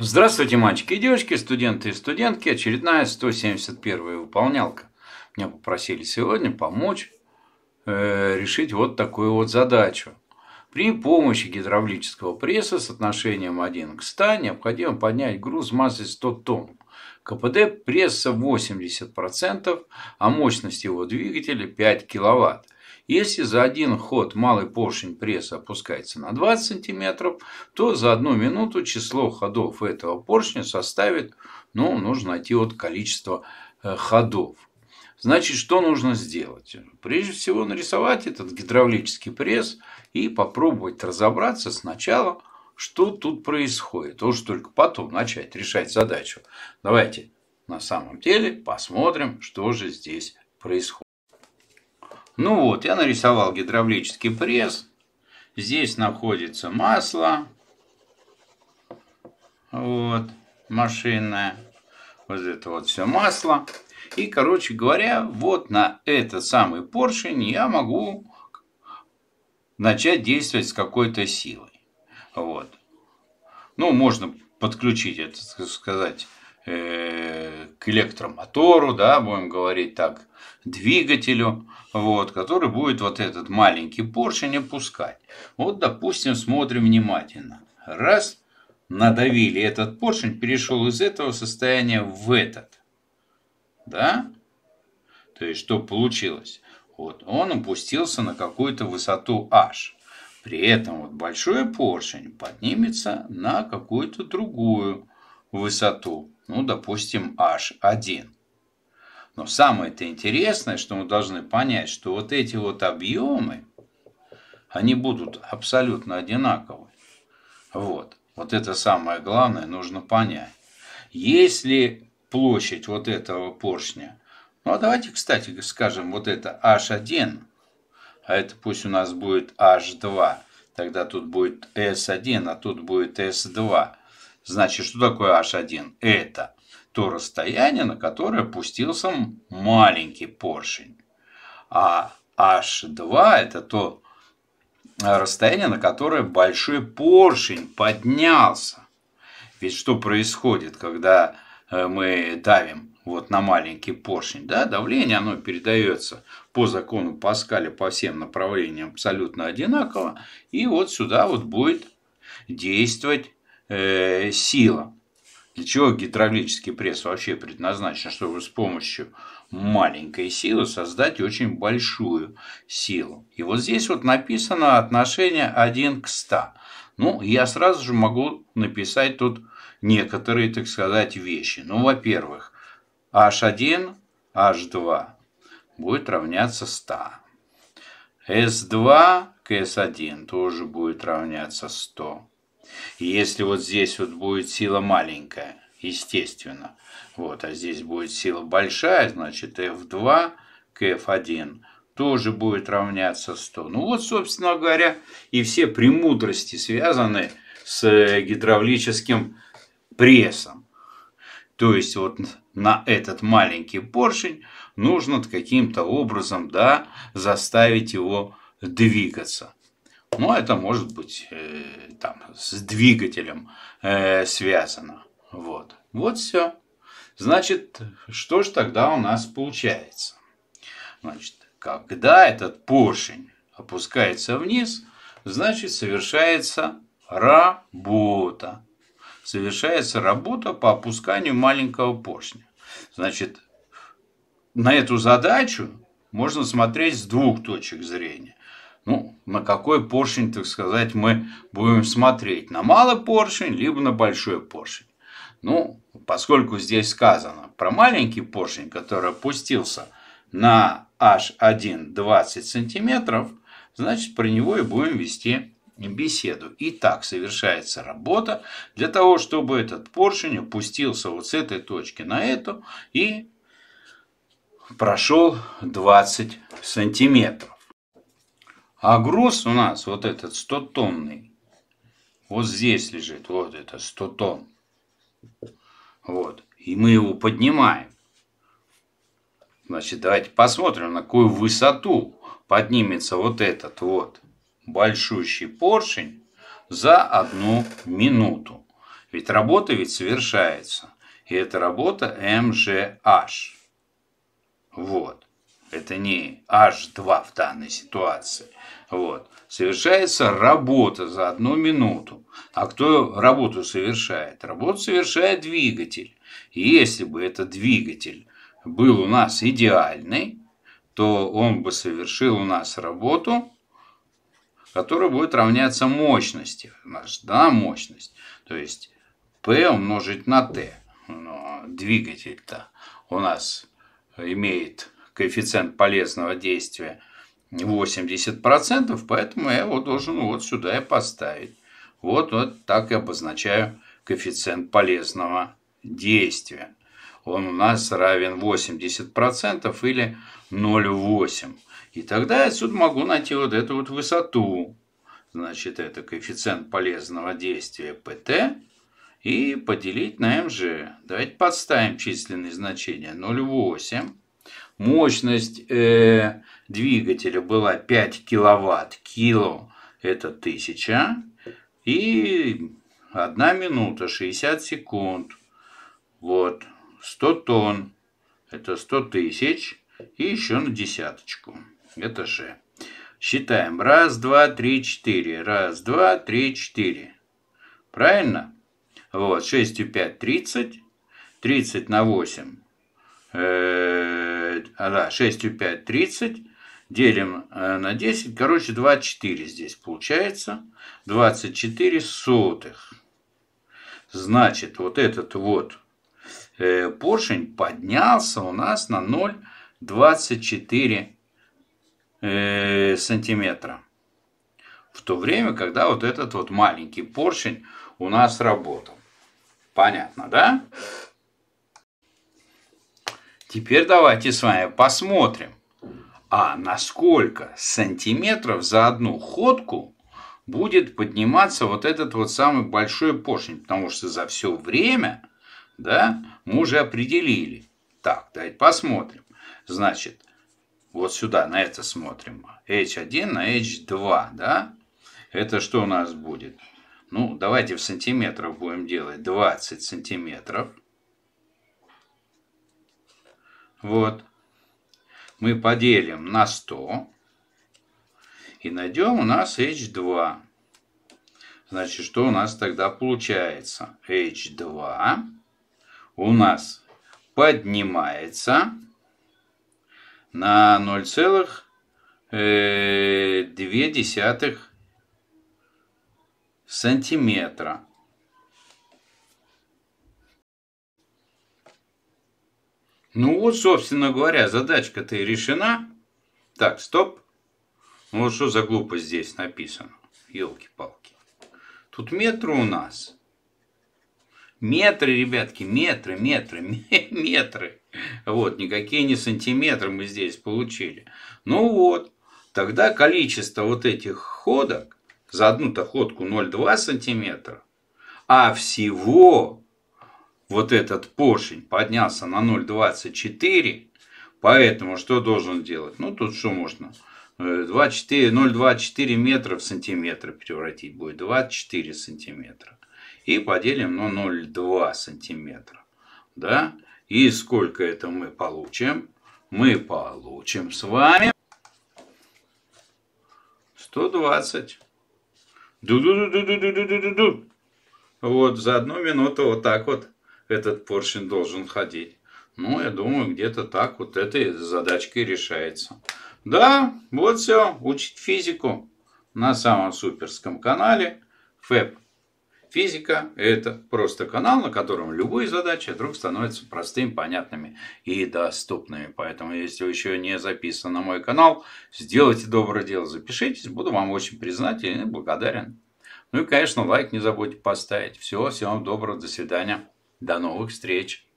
Здравствуйте, мальчики и девочки, студенты и студентки. Очередная 171 выполнялка. Меня попросили сегодня помочь э, решить вот такую вот задачу. При помощи гидравлического пресса с отношением 1 к 100 необходимо поднять груз массой 100 тонн. КПД пресса 80%, а мощность его двигателя 5 кВт. Если за один ход малый поршень пресса опускается на 20 см, то за одну минуту число ходов этого поршня составит, ну, нужно найти вот количество э, ходов. Значит, что нужно сделать? Прежде всего нарисовать этот гидравлический пресс и попробовать разобраться сначала, что тут происходит. Уж только потом начать решать задачу. Давайте на самом деле посмотрим, что же здесь происходит. Ну вот, я нарисовал гидравлический пресс. Здесь находится масло. Вот, машинное. Вот это вот все масло. И, короче говоря, вот на этот самый поршень я могу начать действовать с какой-то силой. Вот. Ну, можно подключить, это сказать, Э, к электромотору, да, будем говорить так, двигателю, вот, который будет вот этот маленький поршень опускать. Вот, допустим, смотрим внимательно. Раз, надавили этот поршень, перешел из этого состояния в этот. Да? То есть, что получилось? Вот, он опустился на какую-то высоту H. При этом вот большой поршень поднимется на какую-то другую высоту ну, допустим, H1. Но самое-то интересное, что мы должны понять, что вот эти вот объемы, они будут абсолютно одинаковы. Вот. Вот это самое главное нужно понять. Если площадь вот этого поршня, ну а давайте, кстати, скажем, вот это H1, а это пусть у нас будет H2, тогда тут будет S1, а тут будет S2. Значит, что такое H1? Это то расстояние, на которое опустился маленький поршень. А H2 это то э, расстояние, на которое большой поршень поднялся. Ведь что происходит, когда э, мы давим вот на маленький поршень, да, давление, оно передается по закону Паскаля по всем направлениям абсолютно одинаково, и вот сюда вот будет действовать Э, сила. Для чего гидравлический пресс вообще предназначен, чтобы с помощью маленькой силы создать очень большую силу. И вот здесь вот написано отношение 1 к 100. Ну, я сразу же могу написать тут некоторые, так сказать, вещи. Ну, во-первых, H1, H2 будет равняться 100. S2 к S1 тоже будет равняться 100. И если вот здесь вот будет сила маленькая, естественно, вот, а здесь будет сила большая, значит, F2 к F1 тоже будет равняться 100. Ну вот, собственно говоря, и все премудрости связаны с гидравлическим прессом. То есть вот на этот маленький поршень нужно каким-то образом да, заставить его двигаться. Ну, это может быть э, там с двигателем э, связано. Вот. Вот все. Значит, что же тогда у нас получается? Значит, когда этот поршень опускается вниз, значит, совершается работа. Совершается работа по опусканию маленького поршня. Значит, на эту задачу можно смотреть с двух точек зрения ну, на какой поршень, так сказать, мы будем смотреть. На малый поршень, либо на большой поршень. Ну, поскольку здесь сказано про маленький поршень, который опустился на H1 20 сантиметров, значит, про него и будем вести беседу. И так совершается работа для того, чтобы этот поршень опустился вот с этой точки на эту и прошел 20 сантиметров. А груз у нас, вот этот 100-тонный, вот здесь лежит, вот это 100 тонн. Вот, и мы его поднимаем. Значит, давайте посмотрим, на какую высоту поднимется вот этот вот большущий поршень за одну минуту. Ведь работа ведь совершается. И это работа МЖH. Вот это не H2 в данной ситуации. Вот. Совершается работа за одну минуту. А кто работу совершает? Работу совершает двигатель. И если бы этот двигатель был у нас идеальный, то он бы совершил у нас работу, которая будет равняться мощности. Наша да, мощность. То есть P умножить на T. Но двигатель-то у нас имеет коэффициент полезного действия 80%, поэтому я его должен вот сюда и поставить. Вот, вот так и обозначаю коэффициент полезного действия. Он у нас равен 80% или 0,8. И тогда я отсюда могу найти вот эту вот высоту. Значит, это коэффициент полезного действия ПТ и поделить на МЖ. Давайте подставим численные значения 0,8 Мощность э, двигателя была 5 киловатт. Кило – это 1000. И 1 минута 60 секунд. Вот. 100 тонн – это 100 тысяч. И еще на десяточку. Это же. Считаем. Раз, два, три, четыре. Раз, два, три, четыре. Правильно? Вот. 6 и 5 – 30. 30 на 8 э а, да, 6 у 5 30, делим э, на 10, короче 24 здесь получается, 24 сотых. Значит, вот этот вот э, поршень поднялся у нас на 0,24 э, сантиметра. В то время, когда вот этот вот маленький поршень у нас работал. Понятно, да? Теперь давайте с вами посмотрим, а насколько сантиметров за одну ходку будет подниматься вот этот вот самый большой поршень. Потому что за все время да, мы уже определили. Так, давайте посмотрим. Значит, вот сюда на это смотрим. H1 на H2, да? Это что у нас будет? Ну, давайте в сантиметрах будем делать 20 сантиметров. Вот. Мы поделим на 100. И найдем у нас H2. Значит, что у нас тогда получается? H2 у нас поднимается на 0,2 э, сантиметра. Ну вот, собственно говоря, задачка-то и решена. Так, стоп. Ну вот что за глупость здесь написано? Елки-палки. Тут метры у нас. Метры, ребятки, метры, метры, метры. Вот, никакие не сантиметры мы здесь получили. Ну вот, тогда количество вот этих ходок, за одну-то ходку 0,2 сантиметра, а всего вот этот поршень поднялся на 0,24, поэтому что должен делать? Ну, тут что можно? 0,24 э, метра в сантиметры превратить будет. 24 сантиметра. И поделим на 0,2 сантиметра. Да? И сколько это мы получим? Мы получим с вами 120. Ду -ду -ду -ду -ду -ду -ду -ду -ду. Вот за одну минуту вот так вот этот поршень должен ходить. Ну, я думаю, где-то так вот этой задачкой решается. Да, вот все, учить физику на самом суперском канале ФЭП. Физика – это просто канал, на котором любые задачи вдруг становятся простыми, понятными и доступными. Поэтому, если вы еще не записаны на мой канал, сделайте доброе дело, запишитесь. Буду вам очень признателен и благодарен. Ну и, конечно, лайк не забудьте поставить. Всего, вам доброго, до свидания. До новых встреч!